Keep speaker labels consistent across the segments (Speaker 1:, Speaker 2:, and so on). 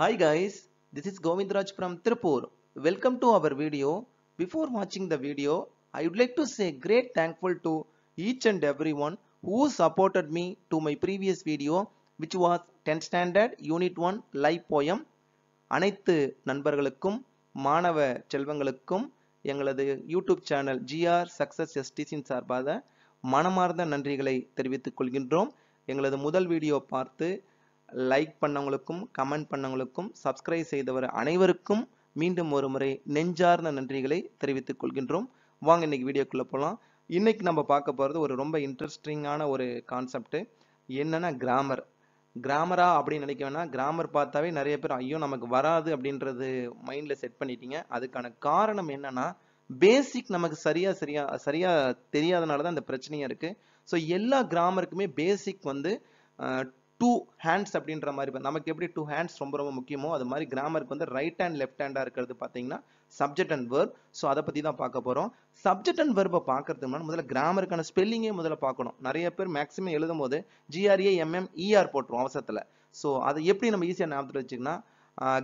Speaker 1: Hi guys, this is Govindraj from Tripur. Welcome to our video. Before watching the video, I would like to say great thankful to each and everyone who supported me to my previous video which was 10th standard unit 1 live poem அனைத்து நண்பர்களுக்கும் மாணவ செல்வங்களுக்கும் எங்களது YouTube channel G R success எஸ்டிசின் சார்பாக மனமார்ந்த நன்றிகளை தெரிவித்துக் கொள்கின்றோம் எங்களது முதல் வீடியோ பார்த்து லைக் பண்ணவங்களுக்கும் கமெண்ட் பண்ணவங்களுக்கும் சப்ஸ்கிரைப் செய்தவர் அனைவருக்கும் மீண்டும் ஒரு முறை நெஞ்சார்ந்த நன்றிகளை தெரிவித்துக் கொள்கின்றோம் வாங்க இன்னைக்கு வீடியோக்குள்ளே போகலாம் இன்னைக்கு நம்ம பார்க்க போகிறது ஒரு ரொம்ப இன்ட்ரெஸ்டிங்கான ஒரு கான்செப்ட் என்னன்னா கிராமர் கிராமரா அப்படின்னு நினைக்க வேணா கிராமர் பார்த்தாவே நிறைய பேர் ஐயோ நமக்கு வராது அப்படின்றது மைண்டில் செட் பண்ணிட்டீங்க அதுக்கான காரணம் என்னன்னா பேசிக் நமக்கு சரியா சரியா சரியா தெரியாதனால தான் இந்த பிரச்சனையா இருக்கு ஸோ எல்லா கிராமருக்குமே பேசிக் வந்து டூ ஹேண்ட்ஸ் அப்படின்ற மாதிரி நமக்கு எப்படி டூ ஹேண்ட்ஸ் ரொம்ப ரொம்ப முக்கியமோ அது மாதிரி கிராமருக்கு வந்து ரைட் ஹேண்ட் லெஃப்ட் ஹேண்டாக இருக்கிறது பார்த்தீங்கன்னா சப்ஜெக்ட் அண்ட் வேர்ப் ஸோ அதை பற்றி தான் பார்க்க போகிறோம் சப்ஜெக்ட் அண்ட் வேர்பை பார்க்கறதுக்கு முன்னாடி முதல்ல கிராமருக்கான ஸ்பெல்லிங்கே முதல்ல பார்க்கணும் நிறைய பேர் மேக்ஸிமம் எழுதும் போது ஜிஆர்ஏ எம்எம் இஆர் e போட்டுரும் அவசரத்தில் ஸோ அதை எப்படி நம்ம ஈஸியாக ஞாபகத்தில் வச்சுக்கோங்கன்னா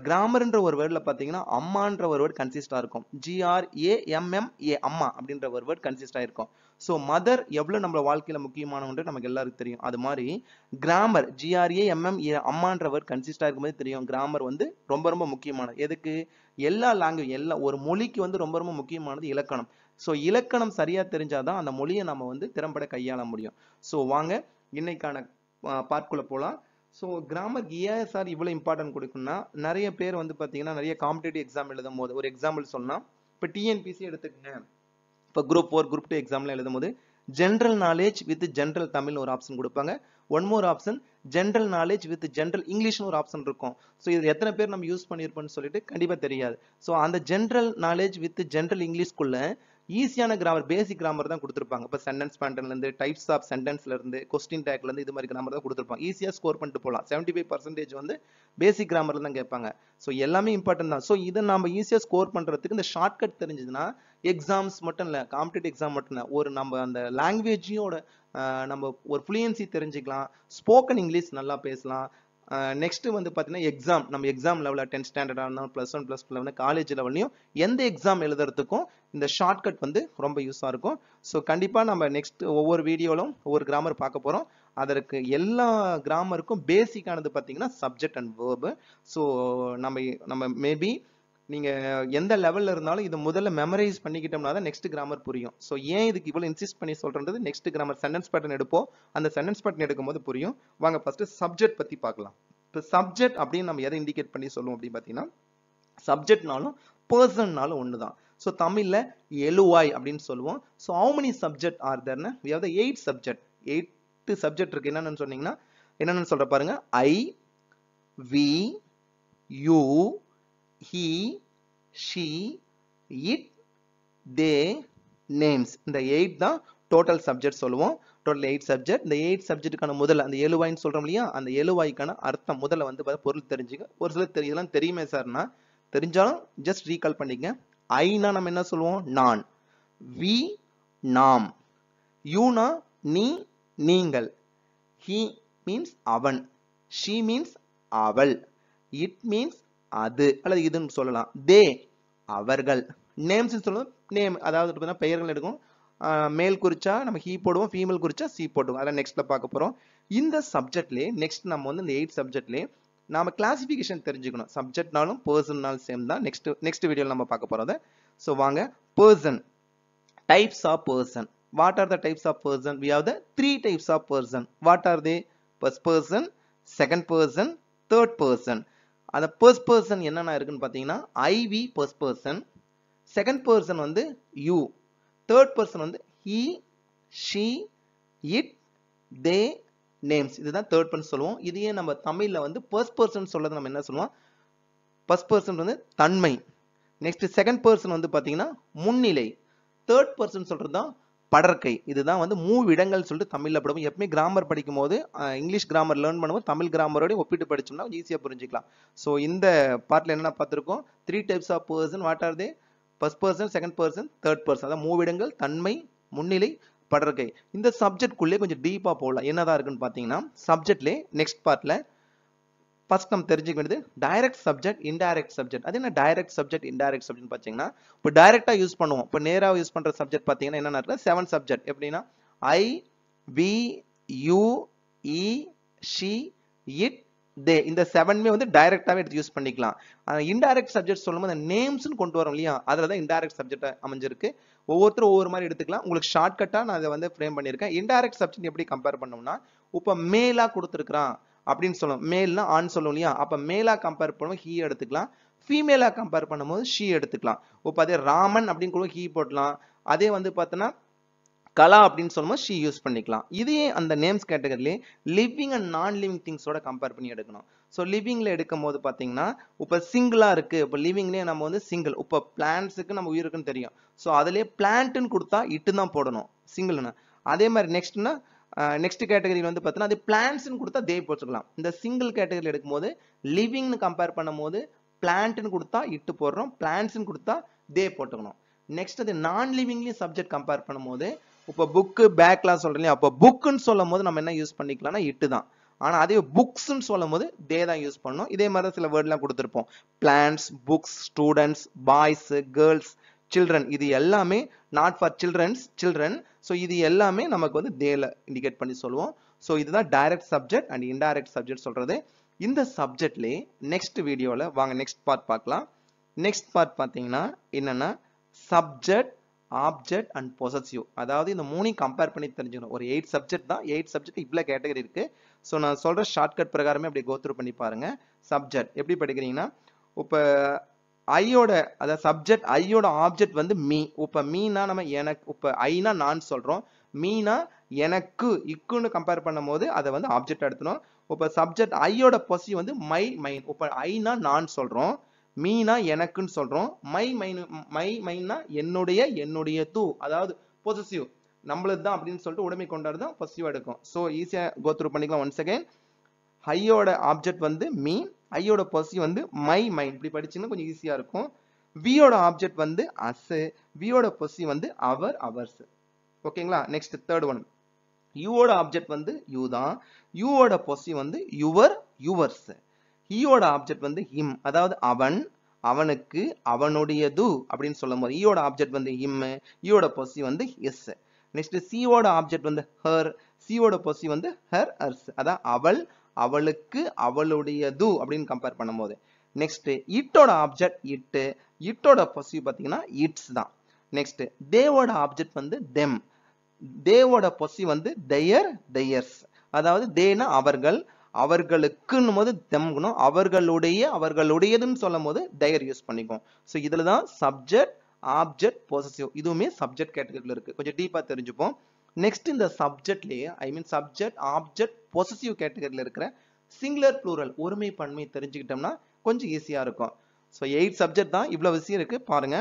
Speaker 1: கிராமர்ன்ற ஒரு வேர்டில் பார்த்தீங்கன்னா அம்மான்ற ஒரு வேர்டு கன்சிஸ்டாக இருக்கும் ஜிஆர்ஏஎம்எம்ஏ அம்மா அப்படின்ற ஒரு வேர்டு கன்சிஸ்டாக இருக்கும் ஸோ மதர் எவ்வளோ நம்மளோட வாழ்க்கையில் முக்கியமானவன்று நமக்கு எல்லாருக்கும் தெரியும் அது மாதிரி கிராமர் ஜிஆர்ஏ எம்எம் அம்மான்றவர் கன்சிஸ்டாக இருக்கும்போது தெரியும் கிராமர் வந்து ரொம்ப ரொம்ப முக்கியமானது எதுக்கு எல்லா லாங்குவேஜ் எல்லா ஒரு மொழிக்கு வந்து ரொம்ப ரொம்ப முக்கியமானது இலக்கணம் ஸோ இலக்கணம் சரியாக தெரிஞ்சாதான் அந்த மொழியை நம்ம வந்து திறம்பட கையாள முடியும் ஸோ வாங்க இன்னைக்கான பார்க்குள்ளே போகலாம் ஸோ கிராமர் ஏன் சார் இவ்வளோ இம்பார்ட்டன்ட் கொடுக்குன்னா நிறைய பேர் வந்து பார்த்தீங்கன்னா நிறைய காம்படேட்டிவ் எக்ஸாம் எழுதும் போது ஒரு எக்ஸாம்பிள் சொன்னால் இப்போ டிஎன்பிசி எடுத்துக்கங்க இப்போ குரூப் ஃபோர் குரூப் டூ எக்ஸாம்லாம் எழுதும் போது ஜென்ரல் நாலேஜ் வித் ஜென்ரல் தமிழ்னு ஒரு ஆப்ஷன் கொடுப்பாங்க one more option general knowledge with general இங்கிலீஷ்னு ஒரு ஆப்ஷன் இருக்கும் ஸோ இது எத்தனை பேர் நம்ம யூஸ் பண்ணியிருப்போம்னு சொல்லிட்டு கண்டிப்பாக தெரியாது ஸோ அந்த ஜென்ரல் நாலேஜ் வித் ஜென்ரல் இங்கிலீஷ்குள்ள ஈஸியான கிராமர் பேசிக் கிராமர் தான் கொடுத்துருப்பாங்க இப்போ சென்டென்ஸ் பேட்டர்ன்லேருந்து டைப்ஸ் ஆஃப் சென்டென்ஸ்லேருந்து கொஸ்டின் டேக்லேருந்து இது மாதிரி கிராமர் தான் கொடுத்துருப்பாங்க ஈஸியாக ஸ்கோர் பண்ணிட்டு போகலாம் செவன்ட்டி ஃபைவ் பர்சன்டேஜ் வந்து பேசிக் கிராமரில் தான் கேட்பாங்க ஸோ எல்லாமே இம்பார்ட்டன்ட் தான் ஸோ இதை நம்ம ஈஸியாக ஸ்கோர் பண்ணுறதுக்கு இந்த ஷார்ட்கட் தெரிஞ்சதுன்னா எக்ஸாம்ஸ் மட்டும் இல்லை காம்படிட்டிவ் எக்ஸாம் மட்டும் இல்லை ஒரு நம்ம அந்த லாங்குவேஜையோட நம்ம ஒரு ஃப்ளூயன்சி தெரிஞ்சுக்கலாம் ஸ்போக்கன் இங்கிலீஷ் நல்லா பேசலாம் நெக்ஸ்ட்டு வந்து பார்த்தீங்கன்னா எக்ஸாம் நம்ம எக்ஸாம் லெவலில் டென்த் ஸ்டாண்டர்டாக இருந்தாலும் ப்ளஸ் ஒன் ப்ளஸ் லெவலில் காலேஜ் லெவல்லையும் எந்த எக்ஸாம் எழுதுறதுக்கும் இந்த ஷார்ட்கட் வந்து ரொம்ப யூஸாக இருக்கும் ஸோ கண்டிப்பாக நம்ம நெக்ஸ்ட் ஒவ்வொரு வீடியோவிலும் ஒவ்வொரு கிராமர் பார்க்க போகிறோம் அதற்கு எல்லா கிராமருக்கும் பேசிக்கானது பார்த்தீங்கன்னா சப்ஜெக்ட் அண்ட் வேர்பு ஸோ நம்ம நம்ம மேபி நீங்க எந்த லெவல்ல இருந்தாலும் இதை முதல்ல மெமரைஸ் பண்ணிக்கிட்டோம்னா தான் நெக்ஸ்ட் கிராமர் புரியும் ஸோ ஏன் இதுக்கு இவ்வளோ இன்சிஸ்ட் பண்ணி சொல்றது நெக்ஸ்ட் கிராமர் சென்டென்ஸ் பேட்டர்ன் எடுப்போம் அந்த சென்டென்ஸ் பேட்டர்ன் எடுக்கும் போது புரியும் வாங்க ஃபர்ஸ்ட் சப்ஜெக்ட் பத்தி பார்க்கலாம் இப்போ சப்ஜெக்ட் அப்படின்னு நம்ம எதை இண்டிகேட் பண்ணி சொல்லுவோம் அப்படின்னு பார்த்தீங்கன்னா சப்ஜெக்ட்னாலும் பர்சன்னாலும் ஒன்று தான் ஸோ தமிழில் எழுவாய் அப்படின்னு சொல்லுவோம் so how many subject are தர்னு we have the eight subject eight subject இருக்கு என்னென்னு சொன்னீங்கன்னா என்னென்னு சொல்ற பாருங்க I we you he she, it they names இந்த எயிட் தான் டோட்டல் சப்ஜெக்ட் சொல்லுவோம் டோட்டல் எயிட் சப்ஜெக்ட் இந்த எயிட் சப்ஜெக்ட்டுக்கான முதல் அந்த எழுவாயின்னு சொல்கிறோம் இல்லையா அந்த எழுவாய்க்கான அர்த்தம் முதல்ல வந்து பொருள் தெரிஞ்சுக்க ஒரு சில தெரி தெரியுமே சார்னா தெரிஞ்சாலும் ஜஸ்ட் ரீகால் பண்ணிக்க ஐனா நம்ம என்ன சொல்லுவோம் நான் வி நாம் நா நீ நீங்கள் ஹீ மீன்ஸ் அவன் ஷீ மீன்ஸ் அவள் இட் மீன்ஸ் அது அல்லது இதுன்னு சொல்லலாம் தே அவர்கள் நேம்ஸ் சொல்லணும் நேம் அதாவது பெயர்கள் எடுக்கும் மேல் குறிச்சா நம்ம ஹீ போடுவோம் ஃபீமேல் குறிச்சா சி போடுவோம் அதெல்லாம் நெக்ஸ்ட்ல பார்க்க போறோம் இந்த சப்ஜெக்ட்லேயே நெக்ஸ்ட் நம்ம வந்து இந்த எயிட் சப்ஜெக்ட்லேயே நாம கிளாசிபிகேஷன் தெரிஞ்சுக்கணும் சப்ஜெக்ட்னாலும் பர்சன்னாலும் சேம் தான் நெக்ஸ்ட் நெக்ஸ்ட் வீடியோவில் நம்ம பார்க்க போகிறோம் ஸோ வாங்க person types of person what are the types of person we have the three types of person what are the first person second person third person அந்த ஃபர்ஸ்ட் பர்சன் என்னென்ன இருக்குன்னு பார்த்தீங்கன்னா I we first person second person வந்து you third person வந்து he she it they names இதுதான் third person சொல்லுவோம் இதையே நம்ம தமிழில் வந்து ஃபர்ஸ்ட் பர்சன் சொல்கிறது நம்ம என்ன சொல்லுவோம் ஃபர்ஸ்ட் பர்சன் வந்து தன்மை நெக்ஸ்ட் செகண்ட் பர்சன் வந்து பார்த்தீங்கன்னா முன்னிலை தேர்ட் பர்சன் சொல்கிறது தான் படற்கை இதுதான் வந்து மூணு இடங்கள் சொல்லிட்டு தமிழில் படுவோம் எப்பவுமே கிராமர் படிக்கும் போது இங்கிலீஷ் கிராமர் லேர்ன் பண்ணும்போது தமிழ் கிராமரோட ஒப்பிட்டு படிச்சோம்னா ஈஸியாக புரிஞ்சிக்கலாம் ஸோ இந்த பார்ட்டில் என்னென்ன பார்த்துருக்கோம் three types of person what are they first person second person third person அதான் இடங்கள் தன்மை முன்னிலை படற்கை இந்த சப்ஜெக்ட்குள்ளே கொஞ்சம் டீப்பாக போகலாம் என்னதான் இருக்குன்னு பார்த்தீங்கன்னா சப்ஜெக்ட்லேயே நெக்ஸ்ட் பார்ட்டில் ஃபஸ்ட் நம்ம தெரிஞ்சுக்க வேண்டியது டைரக்ட் சப்ஜெக்ட் இன்டைரக்ட் சப்ஜெக்ட் அது என்ன டைரக்ட் சப்ஜெக்ட் இன்டைரக்ட் சப்ஜெக்ட் பார்த்தீங்கன்னா இப்போ டைரக்டாக யூஸ் பண்ணுவோம் இப்போ நேராக யூஸ் பண்ணுற சப்ஜெக்ட் பார்த்தீங்கன்னா என்னென்ன இருக்குது செவன் சப்ஜெக்ட் எப்படின்னா I we you he she it they இந்த செவன்மே வந்து டைரக்டாகவே எடுத்து யூஸ் பண்ணிக்கலாம் இன்டைரக்ட் சப்ஜெக்ட் சொல்லும்போது அந்த நேம்ஸ்னு கொண்டு வரோம் இல்லையா அதில் தான் இன்டைரக்ட் சப்ஜெக்ட் அமைஞ்சிருக்கு ஒவ்வொருத்தரும் ஒவ்வொரு மாதிரி எடுத்துக்கலாம் உங்களுக்கு ஷார்ட்கட்டாக நான் அதை வந்து ஃப்ரேம் பண்ணியிருக்கேன் இன்டைரக்ட் சப்ஜெக்ட் எப்படி கம்பேர் பண்ணோம்னா இப்போ மேலாக கொடுத்துருக்குறான் அப்படின்னு சொல்லணும் மேல்னா ஆண் சொல்லணும் இல்லையா அப்போ மேலாக கம்பேர் பண்ணுவோம் ஹீ எடுத்துக்கலாம் ஃபீமேலாக கம்பேர் பண்ணும்போது ஷீ எடுத்துக்கலாம் இப்போ அதே ராமன் அப்படின்னு கூட ஹீ போடலாம் அதே வந்து பார்த்தோன்னா கலா அப்படின்னு சொல்லும்போது ஷீ யூஸ் பண்ணிக்கலாம் இதே அந்த நேம்ஸ் கேட்டகரிலே லிவிங் அண்ட் நான் லிவிங் திங்ஸோட கம்பேர் பண்ணி எடுக்கணும் ஸோ லிவிங்ல எடுக்கும் போது பார்த்தீங்கன்னா இப்போ சிங்கிளாக இருக்குது இப்போ லிவிங்லேயே நம்ம வந்து சிங்கிள் இப்போ பிளான்ஸுக்கு நம்ம உயிருக்குன்னு தெரியும் ஸோ அதுலேயே பிளான்ட்னு கொடுத்தா இட்டு தான் போடணும் சிங்கிள்னு அதே மாதிரி நெக்ஸ்ட்னா நெக்ஸ்ட் கேட்டகரியில் வந்து பார்த்தீங்கன்னா அது பிளான்ஸ்னு கொடுத்தா தேவ் போச்சுக்கலாம் இந்த சிங்கிள் கேட்டகரியில் எடுக்கும்போது லிவிங்னு கம்பேர் பண்ணும்போது பிளான்ட்னு கொடுத்தா இட்டு போடுறோம் பிளான்ஸ்னு கொடுத்தா தே போட்டுக்கணும் நெக்ஸ்ட் அது நான் லிவிங்லேயும் சப்ஜெக்ட் கம்பேர் பண்ணும்போது இப்போ புக்கு பேக்லாம் சொல்கிறேன் அப்போ புக்குன்னு சொல்லும் போது நம்ம என்ன யூஸ் பண்ணிக்கலாம்னா இட்டு தான் ஆனால் அதே புக்ஸ்ன்னு சொல்லும் போது தே தான் யூஸ் பண்ணணும் இதே மாதிரி தான் சில வேர்ட்லாம் கொடுத்துருப்போம் plants books students boys girls children இது எல்லாமே not for childrens children so இது எல்லாமே நமக்கு வந்து தேல இண்டிகேட் பண்ணி சொல்லுவோம் ஸோ இதுதான் direct subject and indirect subject சொல்றது இந்த சப்ஜெக்ட்லேயே நெக்ஸ்ட் வீடியோவில் வாங்க நெக்ஸ்ட் பார்ட் பார்க்கலாம் நெக்ஸ்ட் பார்ட் பார்த்தீங்கன்னா என்னென்னா சப்ஜெக்ட் ஆப்ஜெக்ட் அண்ட் பொசசிவ் அதாவது இந்த மூணையும் கம்பேர் பண்ணி தெரிஞ்சுக்கணும் ஒரு எயிட் சப்ஜெக்ட் தான் எயிட் சப்ஜெக்ட் இவ்வளோ கேட்டகரி இருக்குது ஸோ நான் சொல்கிற கட் பிரகாரமே அப்படி கோத்ரூ பண்ணி பாருங்கள் சப்ஜெக்ட் எப்படி படிக்கிறீங்கன்னா இப்போ ஐயோட அதாவது சப்ஜெக்ட் ஐயோட ஆப்ஜெக்ட் வந்து மீ இப்போ மீனா நம்ம எனக்கு இப்போ ஐனா நான் சொல்கிறோம் மீனா எனக்கு இக்குன்னு கம்பேர் பண்ணும் போது அதை வந்து ஆப்ஜெக்ட் எடுத்துனோம் இப்போ சப்ஜெக்ட் ஐயோட பொசி வந்து மை மைன் இப்போ ஐனா நான் சொல்கிறோம் மீனா எனக்குன்னு சொல்கிறோம் மை மைன் மை மைன்னா என்னுடைய என்னுடைய தூ அதாவது பொசிசிவ் நம்மளது தான் அப்படின்னு சொல்லிட்டு உடைமை கொண்டாடு தான் பொசிசிவ் எடுக்கும் ஸோ ஈஸியாக கோத்ரூ பண்ணிக்கலாம் ஒன்ஸ் அகேன் ஹையோட ஆப்ஜெக்ட் வந்து மீ ஐயோட பொசி வந்து மை மைண்ட் இப்படி படிச்சுன்னா கொஞ்சம் ஈஸியாக இருக்கும் வியோட ஆப்ஜெக்ட் வந்து அஸ் வியோட பொசி வந்து அவர் அவர்ஸ் ஓகேங்களா நெக்ஸ்ட் தேர்ட் ஒன் யூவோட ஆப்ஜெக்ட் வந்து யூ தான் யூவோட பொசி வந்து யுவர் யுவர்ஸ் ஈயோட ஆப்ஜெக்ட் வந்து ஹிம் அதாவது அவன் அவனுக்கு அவனுடையது அப்படின்னு சொல்லும் போது ஈயோட e ஆப்ஜெக்ட் வந்து ஹிம் ஈயோட e பொசி வந்து எஸ் நெக்ஸ்ட் சியோட ஆப்ஜெக்ட் வந்து ஹர் சியோட பொசி வந்து ஹர் அர்ஸ் அதான் அவள் அவளுக்கு அவளுடையது அப்படின்னு கம்பேர் பண்ணும்போது நெக்ஸ்ட் இட்டோட ஆப்ஜெக்ட் இட்டு இட்டோட பொசிவ் பார்த்தீங்கன்னா இட்ஸ் தான் நெக்ஸ்ட் தேவோட ஆப்ஜெக்ட் வந்து தெம் தேவோட பொசி வந்து தெயர் தெயர்ஸ் அதாவது தேனா அவர்கள் அவர்களுக்குன்னும் போது தெம்கணும் அவர்களுடைய அவர்களுடையதுன்னு சொல்லும் போது தயர் யூஸ் பண்ணிக்கும் ஸோ இதுல தான் சப்ஜெக்ட் ஆப்ஜெக்ட் பொசிசிவ் இதுவுமே சப்ஜெக்ட் கேட்டகரியில் இருக்கு கொஞ்சம் டீப்பாக தெரிஞ்சுப்போம் நெக்ஸ்ட் இந்த சப்ஜெக்ட்லயே I mean subject object positive கேட்டகரியில் இருக்கிற சிங்குலர் ப்ளூரல் ஒருமை பன்மை தெரிஞ்சுக்கிட்டோம்னா கொஞ்சம் ஈஸியாக இருக்கும் ஸோ எயிட் சப்ஜெக்ட் தான் இவ்வளோ விஷயம் இருக்குது பாருங்க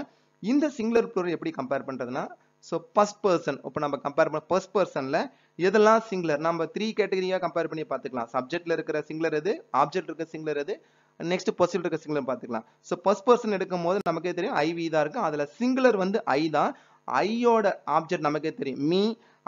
Speaker 1: இந்த சிங்குலர் ப்ளூரல் எப்படி கம்பேர் பண்றதுன்னா ஸோ ஃபர்ஸ்ட் பர்சன் இப்போ நம்ம கம்பேர் பண்ண ஃபர்ஸ்ட் பர்சனில் எதெல்லாம் சிங்குலர் நம்ம த்ரீ கேட்டகரியாக கம்பேர் பண்ணி பார்த்துக்கலாம் சப்ஜெக்ட்ல இருக்கிற சிங்குலர் எது ஆப்ஜெக்ட் இருக்க சிங்குலர் எது நெக்ஸ்ட் பொசிபிள் இருக்கிற சிங்குலர் பார்த்துக்கலாம் ஸோ ஃபர்ஸ்ட் பர்சன் எடுக்கும் போது நமக்கே தெரியும் ஐவி தான் இருக்கும் அதில் சிங்குலர் வந்து ஐ தான் ஐயோட ஆப்ஜெக்ட் நமக்கே தெரியும் மீ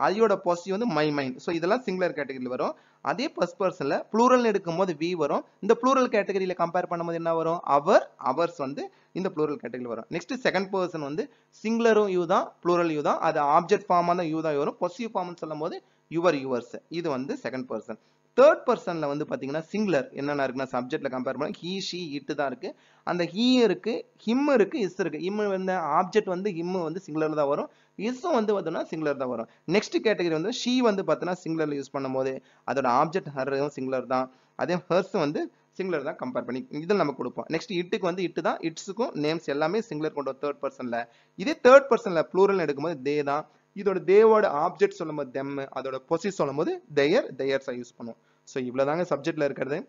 Speaker 1: அதையோட பாசிட்டிவ் வந்து மை மைண்ட் ஸோ இதெல்லாம் சிங்குலர் கேட்டகரியில் வரும் அதே ஃபஸ்ட் பர்சனில் ப்ளூரல்னு எடுக்கும்போது வி வரும் இந்த ப்ளூரல் கேட்டகரியில் கம்பேர் பண்ணும்போது என்ன வரும் அவர் அவர்ஸ் வந்து இந்த ப்ளூரல் கேட்டகரியில் வரும் நெக்ஸ்ட் செகண்ட் பர்சன் வந்து சிங்குலரும் யூ தான் ப்ளூரல் யூ தான் அது ஆப்ஜெக்ட் ஃபார்மாக தான் யூ தான் வரும் பாசிட்டிவ் ஃபார்ம்னு சொல்லும் போது யுவர் யுவர்ஸ் இது வந்து செகண்ட் பர்சன் தேர்ட் பர்சனில் வந்து பார்த்தீங்கன்னா சிங்குலர் என்னென்ன இருக்குன்னா சப்ஜெக்ட்டில் கம்பேர் பண்ண ஹீ ஷி இட்டு தான் இருக்குது அந்த ஹீ இருக்குது ஹிம் இருக்குது இஸ் இருக்குது ஹிம் வந்து ஆப்ஜெக்ட் வந்து ஹிம்மு வந்து சிங்குலரில் தான் வரும் இதுவும் வந்து பார்த்தோம்னா சிங்குலர் தான் வரும் நெக்ஸ்ட் கேட்டகரி வந்து ஷீ வந்து பார்த்தோன்னா சிங்குலரில் யூஸ் பண்ணும்போது அதோட ஆப்ஜெக்ட் ஹர்றதும் சிங்குலர் தான் அதே ஹர்ஸ் வந்து சிங்குலர் தான் கம்பேர் பண்ணி இதில் நம்ம கொடுப்போம் நெக்ஸ்ட் இட்டுக்கு வந்து இட்டு தான் இட்ஸுக்கும் நேம்ஸ் எல்லாமே சிங்குலர் கொண்டு தேர்ட் பர்சனில் இதே தேர்ட் பர்சனில் ப்ளூரல் எடுக்கும்போது தே தான் இதோட தேவோட ஆப்ஜெக்ட் சொல்லும்போது தெம் அதோட சொல்லும் சொல்லும்போது தெயர் தெயர்ஸாக யூஸ் பண்ணுவோம் ஸோ இவ்வளோதாங்க சப்ஜெக்டில் இருக்கிறது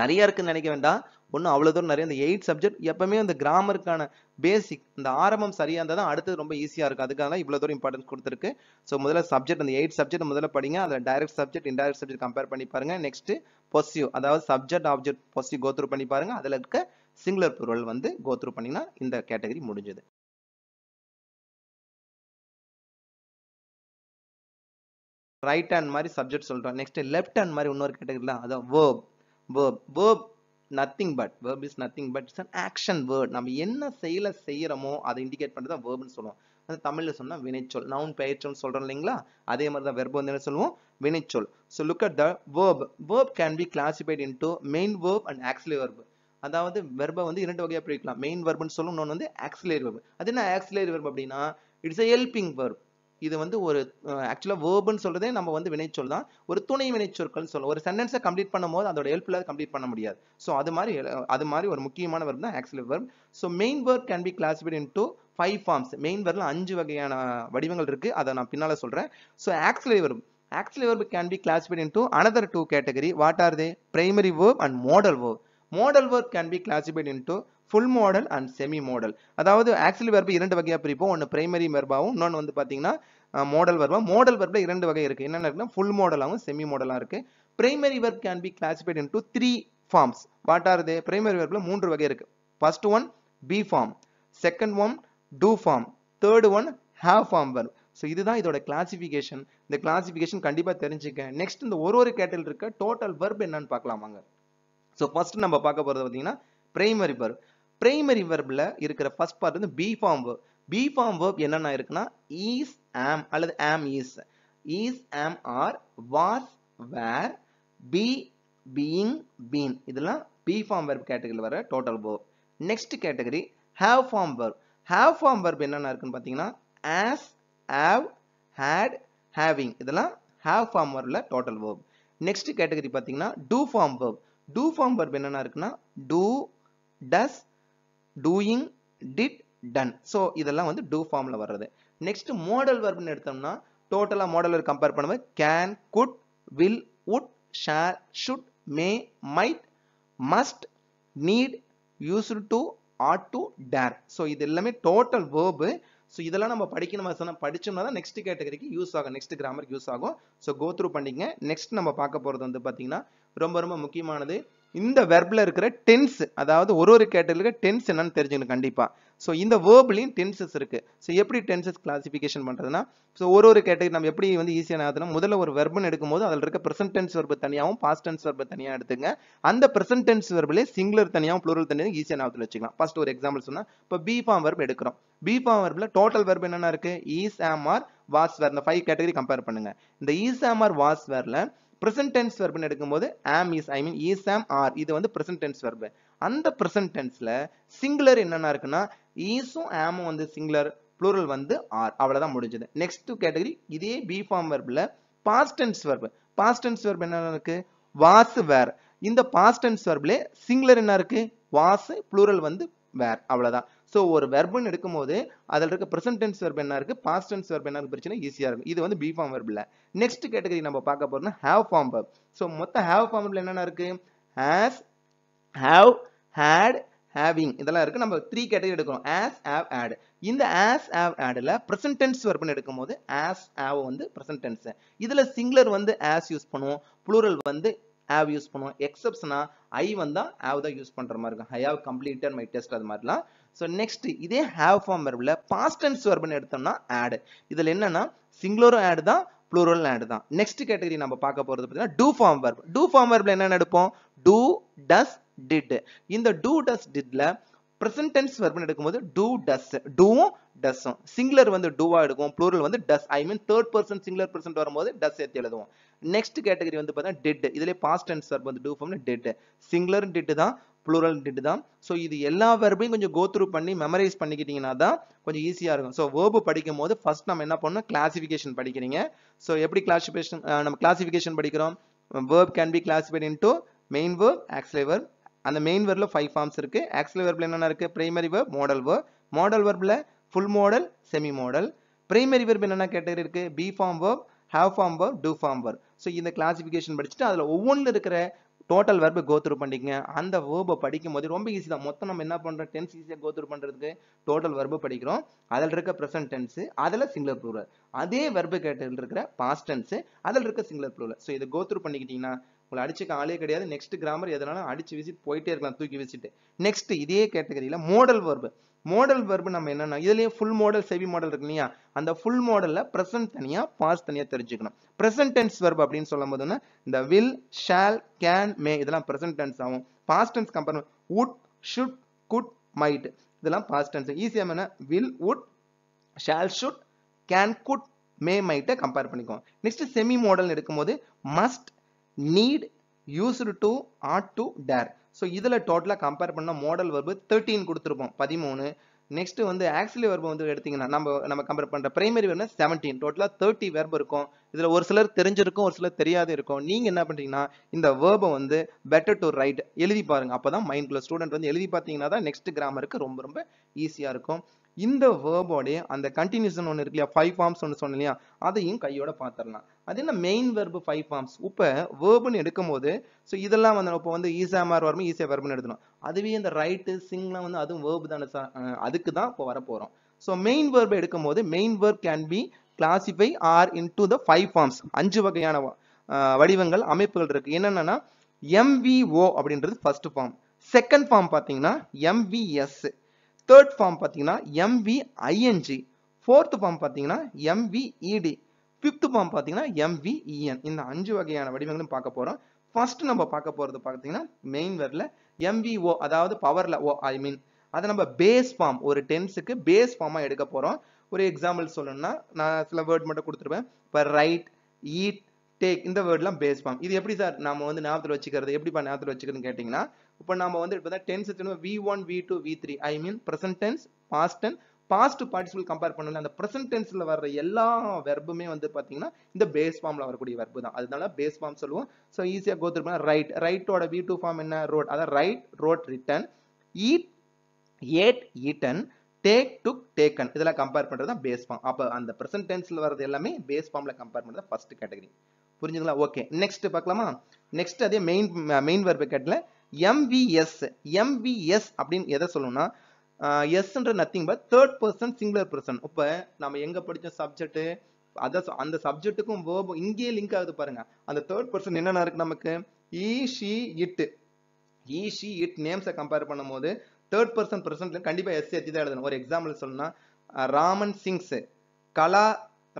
Speaker 1: நிறைய இருக்குன்னு நினைக்க வேண்டாம் ஒன்றும் அவ்வளோ தூரம் நிறைய இந்த எயிட் சப்ஜெக்ட் எப்பவுமே அந்த கிராமருக்கான பேசிக் இந்த ஆரம்பம் சரியாக இருந்தால் தான் அடுத்தது ரொம்ப ஈஸியாக இருக்கும் அதுக்காக தான் இவ்வளோ தூரம் இம்பார்ட்டன்ஸ் கொடுத்துருக்கு ஸோ முதல்ல சப்ஜெக்ட் அந்த எயிட் சப்ஜெக்ட் முதல்ல படிங்க அதில் direct subject indirect subject compare பண்ணி பாருங்க நெக்ஸ்ட் பொசிவ் அதாவது சப்ஜெக்ட் ஆப்ஜெக்ட் பொசிவ் கோத்ரூ பண்ணி பாருங்க அதில் இருக்க சிங்குலர் பொருள் வந்து கோத்ரூ பண்ணிங்கன்னா இந்த கேட்டகரி முடிஞ்சது ரைட் ஹேண்ட் மாதிரி சப்ஜெக்ட் சொல்கிறேன் நெக்ஸ்ட் லெஃப்ட் ஹேண்ட் மாதிரி இன்னொரு கேட்டகரியில் அதான் verb verb verb nothing but verb is nothing but it's an action word நம்ம என்ன செயலை செய்கிறோமோ அதை இண்டிகேட் பண்ணுறது தான் வேர்ப்னு சொல்லுவோம் அது தமிழில் சொன்னால் வினைச்சொல் நவுன் பெயர்ச்சொல் சொல்கிறோம் இல்லைங்களா அதே மாதிரி தான் வெர்பு வந்து என்ன சொல்லுவோம் வினைச்சொல் so look at the verb verb can be classified into main verb and auxiliary verb அதாவது வெர்பை வந்து இரண்டு வகையாக பிரிக்கலாம் மெயின் வெர்புன்னு சொல்லணும் இன்னொன்று வந்து ஆக்சிலரி வெர்பு அது என்ன ஆக்சிலரி வெர்ப் அப்படின்னா இட்ஸ் எ ஹெல்பிங் வெர்ப் இது வந்து ஒரு ஆக்சுவலாக வேர்புன்னு சொல்கிறதே நம்ம வந்து வினைச்சொல் தான் ஒரு துணை வினைச்சொற்கள்னு சொல்லலாம் ஒரு சென்டென்ஸை கம்ப்ளீட் பண்ணும்போது அதோட ஹெல்ப்பில் கம்ப்ளீட் பண்ண முடியாது ஸோ அது மாதிரி அது மாதிரி ஒரு முக்கியமான வெர்ப் தான் actual verb so main verb can be classified into five forms main வேர்பில் அஞ்சு வகையான வடிவங்கள் இருக்குது அதை நான் பின்னால் சொல்கிறேன் so actually verb actually verb can be classified into another two category what are they primary verb and modal verb modal verb can be classified into full modal and semi modal அதாவது actually verb இரண்டு வகையாக பிரிப்போம் ஒன்று primary வெர்பாவும் இன்னொன்று வந்து பார்த்தீங்கன்னா model வெர்பா model வெர்பில் இரண்டு வகை இருக்குது என்னென்ன இருக்குன்னா ஃபுல் மாடலாகவும் செமி மாடலாக இருக்குது primary verb can be classified into three forms what are they primary வெர்பில் மூன்று வகை இருக்குது first one be form second one do form third one have form verb so இதுதான் இதோட கிளாசிஃபிகேஷன் இந்த கிளாசிஃபிகேஷன் கண்டிப்பாக தெரிஞ்சுக்க நெக்ஸ்ட் இந்த ஒரு ஒரு கேட்டல் இருக்க டோட்டல் வெர்ப் என்னன்னு பார்க்கலாமாங்க ஸோ ஃபர்ஸ்ட் நம்ம பார்க்க போகிறது பார்த்தீங்கன்னா பிரைமரி வெர்ப் பிரைமரி வெர்பில் இருக்கிற ஃபர்ஸ்ட் பார்ட் வந்து be form verb be form verb என்னென்ன இருக்குன்னா ஈஸ் ஆம் அல்லது am is is am are was were be being been இதெல்லாம் பி ஃபார்ம் வெர்ப் கேட்டகரியில் வர total verb next category have form verb have form verb என்னென்ன இருக்குன்னு பார்த்தீங்கன்னா has have had having இதெல்லாம் ஹாவ் ஃபார்ம் வேர்பில் total verb next category பார்த்தீங்கன்னா do form verb do form verb என்னென்ன இருக்குன்னா do does doing did done so இதெல்லாம் வந்து டூ ஃபார்மில் வர்றது நெக்ஸ்ட் மோடல் வெர்ப்னு எடுத்தோம்னா டோட்டலாக modal கம்பேர் பண்ணும்போது can could will would shall should may might must need need, used ought to dare so இது எல்லாமே டோட்டல் verb. ஸோ இதெல்லாம் நம்ம படிக்கணும் சொன்னால் படிச்சோம்னா தான் நெக்ஸ்ட் கேட்டகரிக்கு யூஸ் ஆகும் Next கிராமருக்கு யூஸ் ஆகும் ஸோ go through பண்ணிங்க நெக்ஸ்ட் நம்ம பார்க்க போகிறது வந்து பார்த்தீங்கன்னா ரொம்ப ரொம்ப முக்கியமானது இந்த வெர்பில் இருக்கிற டென்ஸ் அதாவது ஒரு ஒரு கேட்டகரியில் டென்ஸ் என்னன்னு தெரிஞ்சுக்கணும் கண்டிப்பாக ஸோ இந்த வேர்ப்லையும் டென்சஸ் இருக்குது ஸோ எப்படி டென்சஸ் கிளாசிஃபிகேஷன் பண்ணுறதுனா ஸோ ஒரு ஒரு கேட்டகரி நம்ம எப்படி வந்து ஈஸியாக ஆகுதுனா முதல்ல ஒரு வெர்பன் எடுக்கும்போது அதில் இருக்க ப்ரெசன்ட் டென்ஸ் வெர்பு தனியாகவும் பாஸ்ட் டென்ஸ் வெர்பு தனியாக எடுத்துங்க அந்த ப்ரெசன்ட் டென்ஸ் வெர்பிலே சிங்குலர் தனியாகவும் ப்ளூரல் தனியாக ஈஸியாக ஞாபகத்தில் வச்சுக்கலாம் ஃபர்ஸ்ட் ஒரு எக்ஸாம்பிள் சொன்னால் இப்போ பி ஃபார்ம் வெர்ப் எடுக்கிறோம் பி ஃபார்ம் வெர்பில் டோட்டல் வெர்பு என்னென்ன இருக்குது ஈஸ் ஆம் ஆர் வாஸ் வேர் இந்த ஃபைவ் கேட்டகரி கம்பேர் பண்ணுங்கள் இந்த ஈஸ் ஆம் ஆர் வாஸ் வேரில் ப்ரெசன்ட் டென்ஸ் வெர்ப்னு எடுக்கும்போது am is I mean is am are இது வந்து present tense verb அந்த ப்ரெசன்ட் டென்ஸில் சிங்குலர் என்னென்ன இருக்குன்னா ஈஸும் ஆமும் வந்து singular ப்ளூரல் வந்து ஆர் அவ்வளவுதான் முடிஞ்சது நெக்ஸ்ட் category இதே பி ஃபார்ம் வெர்பில் past tense verb past tense verb என்னென்ன இருக்குது was வேர் இந்த பாஸ்ட் டென்ஸ் வெர்பில் singular என்ன இருக்குது was ப்ளூரல் வந்து வேர் அவ்வளவுதான் ஸோ ஒரு வெர்புன்னு எடுக்கும்போது அதில் இருக்க ப்ரெசன்ட் டென்ஸ் வெர்ப் என்ன இருக்குது பாஸ்ட் டென்ஸ் வெர்ப் என்ன இருக்குது பிரச்சனை ஈஸியாக இருக்கும் இது வந்து பி ஃபார்ம் வெர்பில் நெக்ஸ்ட் கேட்டகரி நம்ம பார்க்க போகிறோம்னா ஹேவ் ஃபார்ம் வெர்ப் ஸோ மொத்த ஹேவ் ஃபார்ம் வெர்பில் என்னென்ன இருக்குது ஹேஸ் ஹேவ் ஹேட் ஹேவிங் இதெல்லாம் இருக்குது நம்ம த்ரீ கேட்டகரி எடுக்கணும் ஆஸ் ஹேவ் ஆட் இந்த ஆஸ் ஹேவ் ஆடில் ப்ரெசன்ட் டென்ஸ் வெர்ப்னு எடுக்கும்போது ஆஸ் ஹேவ் வந்து ப்ரெசன்ட் டென்ஸ் இதில் சிங்குலர் வந்து ஆஸ் யூஸ் பண்ணுவோம் ப்ளூரல் வந்து ஆவ் யூஸ் பண்ணுவோம் எக்ஸப்ஷனா ஐ வந்தால் ஹேவ் தான் யூஸ் பண்ணுற மாதிரி இருக்கும் I have completed my test அது மாதிரிலாம் ஸோ next இதே ஹேவ் ஃபார்ம் வெர்பில் பாஸ்ட் டென்ஸ் வெர்புன்னு எடுத்தோம்னா ஆடு இதில் என்னனா சிங்குலரும் add தான் ப்ளூரல் ஆடு தான் நெக்ஸ்ட் கேட்டகரி நம்ம பார்க்க போகிறது பார்த்தீங்கன்னா do form verb do form வெர்பில் என்ன எடுப்போம் டூ டஸ் did இந்த டூ டஸ் டிட்ல ப்ரெசன்ட் டென்ஸ் வெர்ப்னு போது டூ does do டஸ்ஸும் singular வந்து வா எடுக்கும் ப்ளூரல் வந்து does I mean third person singular பர்சன்ட் வரும்போது டஸ் ஏற்றி எழுதுவோம் நெக்ஸ்ட் கேட்டகரி வந்து பார்த்தா டெட் இதலே பாஸ்ட் tense வெர்ப் வந்து do form did singular did தான் ப்ளூரல்ன்ட்டு தான் ஸோ இது எல்லா வெர்பையும் கொஞ்சம் கோத்ரூ பண்ணி மெமரைஸ் பண்ணிக்கிட்டிங்கன்னா தான் கொஞ்சம் ஈஸியாக இருக்கும் ஸோ வேர்பு படிக்கும் போது ஃபர்ஸ்ட் நம்ம என்ன பண்ணணும் கிளாசிஃபிகேஷன் படிக்கிறீங்க ஸோ எப்படி கிளாசிஃபிகேஷன் நம்ம கிளாசிஃபிகேஷன் படிக்கிறோம் verb can be classified into main verb auxiliary அந்த மெயின் வேர்பில் ஃபைவ் ஃபார்ம்ஸ் இருக்குது ஆக்ஸ்லே வேர்பில் என்னென்ன இருக்குது primary verb modal verb modal வேர்பில் full modal semi modal primary verb என்னென்ன கேட்டகரி இருக்குது be form verb have form verb do form verb so இந்த classification படிச்சுட்டு அதில் ஒவ்வொன்றில் இருக்கிற டோட்டல் வெர்பு கோத்ரூ பண்ணிக்கங்க அந்த வேர்பை படிக்கும் போது ரொம்ப ஈஸி தான் மொத்தம் நம்ம என்ன பண்ணுறோம் டென்ஸ் ஈஸியாக கோத்ரூ பண்ணுறதுக்கு டோட்டல் வெர்பு படிக்கிறோம் அதில் இருக்க ப்ரெசன்ட் டென்ஸு அதில் சிங்குலர் ப்ளூரல் அதே வெர்பு கேட்டில் இருக்கிற பாஸ்ட் டென்ஸு அதில் இருக்க சிங்குலர் ப்ளூரல் ஸோ இதை கோத்ரூ பண்ணிக்கிட்டிங்கன்னா உங்களை அடிச்சுக்க ஆளே கிடையாது நெக்ஸ்ட் கிராமர் எதனாலும் அடிச்சு விசிட் போயிட்டே இருக்கலாம் தூக்கி விசிட்டு நெக்ஸ்ட் இதே கேட்டகரியில் மோடல் வேர்பு மோடல் வெர்பு நம்ம என்னன்னா இதுலயே ஃபுல் மாடல் செவி மாடல் இருக்கு இல்லையா அந்த ஃபுல் மாடல்ல பிரசன்ட் தனியா பாஸ் தனியா தெரிஞ்சுக்கணும் பிரசன்ட் டென்ஸ் வெர்ப் அப்படின்னு சொல்லும் போதுன்னா இந்த வில் ஷால் கேன் மே இதெல்லாம் பிரசன்ட் டென்ஸ் ஆகும் past tense compare would should could might இதெல்லாம் பாஸ்ட் டென்ஸ் ஈஸியாக என்ன will would shall should can could may மைட்டை கம்பேர் பண்ணிக்கோ நெக்ஸ்ட் செமி மாடல் எடுக்கும்போது must need used to ought to dare so இதில் டோட்டலாக கம்பேர் பண்ணால் மாடல் வர்பு தேர்ட்டீன் கொடுத்துருப்போம் பதிமூணு நெக்ஸ்ட் வந்து ஆக்சிலி வெர்பை வந்து எடுத்தீங்கன்னா நம்ம நம்ம கம்பேர் பண்ணுற பிரைமரி வெர்ப்னா செவன்டீன் டோட்டலாக தேர்ட்டி வெர்ப் இருக்கும் இதில் ஒரு சிலர் தெரிஞ்சிருக்கும் ஒரு சிலர் தெரியாது இருக்கும் நீங்கள் என்ன பண்ணுறீங்கன்னா இந்த வேர்பை வந்து பெட்டர் டு ரைட் எழுதி பாருங்க அப்போ தான் மைண்ட் ஸ்டூடெண்ட் வந்து எழுதி பார்த்தீங்கன்னா தான் நெக்ஸ்ட் கிராமருக்கு ரொம்ப ரொம்ப ஈஸியாக இருக்கும் இந்த வேர்போடைய அந்த கண்டினியூஷன் ஒன்று இருக்கு இல்லையா ஃபைவ் ஃபார்ம்ஸ் ஒன்று சொன்ன இல்லையா அதையும் கையோட பார்த்துடலாம் அது என்ன மெயின் வெர்பு ஃபைவ் ஃபார்ம்ஸ் இப்போ வேர்புன்னு எடுக்கும்போது ஸோ இதெல்லாம் வந்து இப்போ வந்து ஈஸாமார் வரும் ஈஸியாக வெர்புன்னு எடுத்துடும் அதுவே இந்த ரைட்டு சிங்லாம் வந்து அதுவும் வேர்பு தானே சார் அதுக்கு தான் இப்போ வரப்போகிறோம் ஸோ மெயின் எடுக்கும் எடுக்கும்போது main verb can be classify are in to the five forms அஞ்சு வகையான வடிவங்கள் அமைப்புகள் இருக்குது என்னென்னா எம்விஓ அப்படின்றது ஃபர்ஸ்ட் ஃபார்ம் செகண்ட் ஃபார்ம் பார்த்தீங்கன்னா எம்விஎஸ் தேர்ட் ஃபார்ம் பார்த்தீங்கன்னா எம்விஐஎன்ஜி ஃபோர்த் ஃபார்ம் பார்த்தீங்கன்னா எம்விஇடி ஃபிஃப்த் ஃபார்ம் பார்த்தீங்கன்னா எம்விஇஎன் e இந்த அஞ்சு வகையான வடிவங்களும் பார்க்க போகிறோம் ஃபர்ஸ்ட் நம்ம பார்க்க போகிறது பார்த்தீங்கன்னா மெயின் வேர்டில் எம்விஓ அதாவது பவரில் ஓ ஐ மீன் அதை நம்ம பேஸ் ஃபார்ம் ஒரு டென்ஸுக்கு பேஸ் ஃபார்மாக எடுக்க போகிறோம் ஒரு எக்ஸாம்பிள் சொல்லணும்னா நான் சில வேர்ட் மட்டும் கொடுத்துருவேன் இப்போ ரைட் ஈட் டேக் இந்த வேர்ட்லாம் பேஸ் ஃபார்ம் இது எப்படி சார் நம்ம வந்து ஞாபகத்தில் வச்சுக்கிறது எப்படிப்பா ஞாபகத்தில் வச்சுக்கிறதுன்னு கேட்டிங்கன்னா இப்போ நம்ம வந்து இப்போ தான் டென்ஸ் எடுத்துக்கணும் V one V two V three I mean present tense past tense past participle compare பண்ணல அந்த ப்ரெசன்ட் டென்ஸில் வர்ற எல்லா வெர்புமே வந்து பார்த்தீங்கன்னா இந்த பேஸ் ஃபார்மில் வரக்கூடிய வெர்பு தான் அதனால பேஸ் ஃபார்ம் சொல்லுவோம் ஸோ ஈஸியாக கோத்திரு பண்ண ரைட் ரைட்டோட வி டூ ஃபார்ம் என்ன ரோட் அதான் write wrote written eat ate eaten take took taken இதெல்லாம் கம்பேர் பண்ணுறது தான் பேஸ் ஃபார்ம் அப்போ அந்த ப்ரெசன்ட் டென்ஸில் வர்றது எல்லாமே பேஸ் ஃபார்மில் கம்பேர் பண்ணுறது ஃபர்ஸ்ட் கேட்டகரி புரிஞ்சுங்களா ஓகே நெக்ஸ்ட் பார்க்கலாமா நெக்ஸ்ட் அதே மெயின் மெயின் வெர்பை கேட்டல எம்விஎஸ் எம்விஎஸ் அப்படின்னு எதை சொல்லணும்னா எஸ்ன்ற nothing but third person singular person இப்போ நம்ம எங்கே படித்த சப்ஜெக்ட் அதை அந்த சப்ஜெக்ட்டுக்கும் வேர்பு இங்கேயே லிங்க் ஆகுது பாருங்க அந்த தேர்ட் பர்சன் என்னென்ன இருக்கு நமக்கு he she it he it நேம்ஸை கம்பேர் பண்ணும்போது தேர்ட் பர்சன் பர்சன்ட்ல கண்டிப்பாக எஸ் ஏற்றி தான் எழுதணும் ஒரு எக்ஸாம்பிள் சொல்லணும்னா ராமன் சிங்ஸ் கலா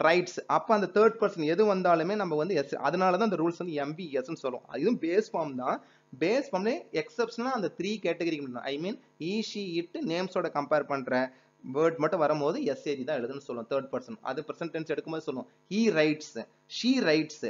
Speaker 1: ரைட்ஸ் அப்போ அந்த தேர்ட் பர்சன் எது வந்தாலுமே நம்ம வந்து எஸ் அதனால தான் அந்த ரூல்ஸ் வந்து எம்பிஎஸ்ன்னு சொல்லுவோம் அதுவும் பேஸ் ஃபார்ம் தான் பேஸ் ஃபார்ம்லே எக்ஸப்ஷனாக அந்த த்ரீ கேட்டகரிக்கு ஐ மீன் ஈஷி இட்டு நேம்ஸோட கம்பேர் பண்ணுற வேர்ட் மட்டும் வரும்போது எஸ்ஏஜி தான் எழுதுன்னு சொல்லுவோம் தேர்ட் பர்சன் அது பர்சன் டென்ஸ் எடுக்கும்போது சொல்லுவோம் ஹீ ரைட்ஸ் ஷீ ரைட்ஸ்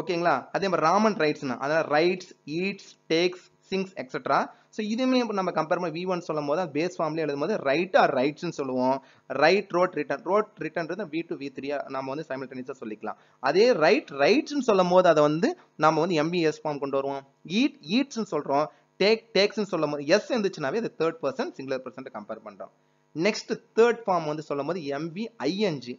Speaker 1: ஓகேங்களா அதே மாதிரி ராமன் ரைட்ஸ்னா அதனால் writes eats takes sings extra so இதுவுமே நம்ம கம்பேர் பண்ணி வி ஒன் சொல்லும் போது பேஸ் ஃபார்ம்லேயே எழுதும் போது ரைட் ஆர் ரைட்ஸ்னு சொல்லுவோம் ரைட் ரோட் ரிட்டன் ரோட் ரிட்டர்ன்றது வி டு வி த்ரீயாக நம்ம வந்து சைமில்டேனியஸாக சொல்லிக்கலாம் அதே ரைட் ரைட்ஸ்னு சொல்லும் போது அதை வந்து நம்ம வந்து எம்பிஎஸ் ஃபார்ம் கொண்டு வருவோம் ஈட் ஈட்ஸ்னு சொல்கிறோம் டேக் டேக்ஸ்னு சொல்லும் போது எஸ் இருந்துச்சுனாவே அது third person singular person compare பண்ணுறோம் நெக்ஸ்ட் தேர்ட் ஃபார்ம் வந்து சொல்லும் போது MV ING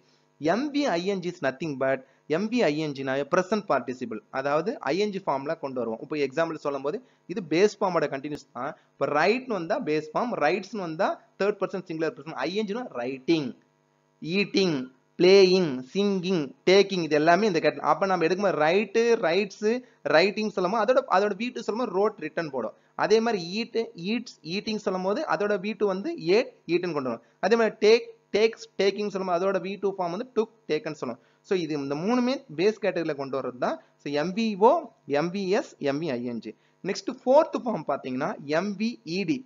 Speaker 1: MV ING is nothing but MV ஐஎன்ஜினாவே ப்ரெசன்ட் பார்ட்டிசிபிள் அதாவது ஐஎன்ஜி ஃபார்ம்ல கொண்டு வருவோம் இப்போ எக்ஸாம்பிள் சொல்லும் போது இது பேஸ் ஃபார்மோட கண்டினியூஸ் தான் இப்போ ரைட்னு வந்தால் பேஸ் ஃபார்ம் ரைட்ஸ்னு வந்தால் தேர்ட் பர்சன் சிங்குலர் பர்சன் ஐஎன்ஜினா writing eating playing singing taking இது எல்லாமே இந்த கேட்டல் அப்போ நம்ம எடுக்கும்போது ரைட்டு ரைட்ஸு ரைட்டிங் போது அதோட அதோட வீட்டு சொல்லும்போது ரோட் ரிட்டன் போடும் அதே மாதிரி ஈட்டு ஈட்ஸ் ஈட்டிங் சொல்லும் போது அதோட வீட்டு வந்து ஏட் ஈட்டுன்னு கொண்டு வரும் அதே மாதிரி டேக் டேக்ஸ் டேக்கிங் சொல்லும்போது அதோட வீட்டு ஃபார்ம் வந்து டுக் டேக்கன் சொல்லும் ஸோ இது இந்த மூணுமே பேஸ் கேட்டகரியில் கொண்டு வர்றது தான் so MVO MVS MVING next fourth form பார்த்தீங்கன்னா MVED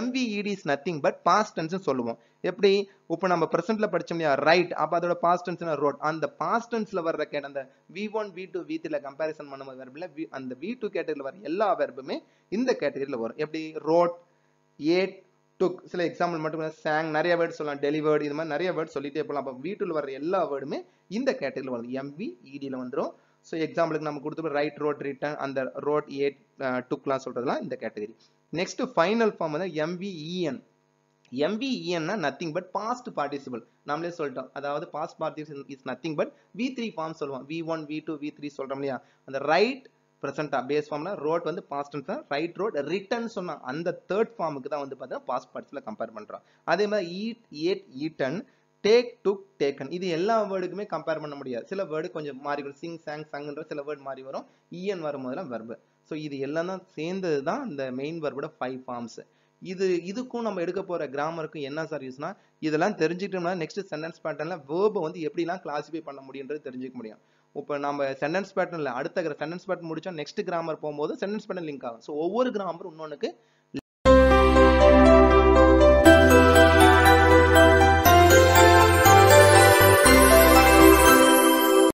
Speaker 1: MVED is nothing but past டென்ஸ்னு சொல்லுவோம் எப்படி இப்போ நம்ம ப்ரெசென்ட்ல படிச்சோம் இல்லையா ரைட் அப்போ அதோட பாஸ்ட் டென்ஸ்னா ரோட் அந்த பாஸ்ட் டென்ஸ்ல வர்ற கேட்ட அந்த V one V two V த்ரீல கம்பேரிசன் பண்ணும்போது வெர்பில் அந்த வி டூ கேட்டகரியில் வர எல்லா வெர்புமே இந்த கேட்டகரியில் வரும் எப்படி ரோட் ஏட் டுக் சில எக்ஸாம்பிள் மட்டும் சாங் நிறைய வேர்ட் சொல்லலாம் டெலிவர்டு இது மாதிரி நிறைய வேர்ட் சொல்லிட்டே போகலாம் அப்போ வீட்டில் வர எல்லா வேர்டுமே இந்த கேட்டகரியில் வரும் எம்வி இடியில் e வந்துடும் ஸோ எக்ஸாம்பிளுக்கு நம்ம கொடுத்து ரைட் ரோட் ரிட்டர்ன் அந்த ரோட் ஏ டுக்லாம் uh, சொல்கிறதுலாம் இந்த கேட்டகரி நெக்ஸ்ட் ஃபைனல் ஃபார்ம் வந்து எம்விஇஎன் எம்விஇஎன்னா நத்திங் பட் பாஸ்ட் பார்ட்டிசிபிள் நம்மளே சொல்லிட்டோம் அதாவது past participle is nothing but V three form சொல்லுவோம் V one V two V three சொல்கிறோம் இல்லையா அந்த ரைட் ப்ரெசென்ட் பேஸ் ஃபார்ம்னா ரோட் வந்து பாஸ்ட் ரைட் ரோட் ரிட்டன் சொன்னா அந்த தேர்ட் ஃபார்முக்கு தான் வந்து பார்த்தீங்கன்னா பாஸ்ட் பார்ட்ஸில் கம்பேர் பண்ணுறோம் அதே மாதிரி eat ate eaten take took taken இது எல்லா வேர்டுக்குமே கம்பேர் பண்ண முடியாது சில வேர்டு கொஞ்சம் மாறி வரும் சிங் சாங் சங்குன்ற சில வேர்டு மாறி வரும் இஎன் e வரும்போதெல்லாம் வெர்பு ஸோ இது எல்லாம் தான் சேர்ந்தது தான் இந்த மெயின் வெர்போட ஃபைவ் ஃபார்ம்ஸ் இது இதுக்கும் நம்ம எடுக்க போகிற கிராமருக்கும் என்ன சார் யூஸ்னா இதெல்லாம் தெரிஞ்சுக்கிட்டோம்னா நெக்ஸ்ட் சென்டென்ஸ் பேட்டர்னில் வேர்பை வந்து எப்படிலாம் கிளாஸிஃபை பண்ண முடியுன்றது தெரிஞ்சுக்க முடியும் இப்போ நம்ம சென்டென்ஸ் பேட்டர்னில் அடுத்த சென்டென்ஸ் பேட்டர்ன் முடிச்சோம் நெக்ஸ்ட் கிராமர் போகும்போது சென்டென்ஸ் பேட்டர்ன் லிங்க் ஆகும் ஸோ ஒவ்வொரு கிராமர் இன்னொன்றுக்கு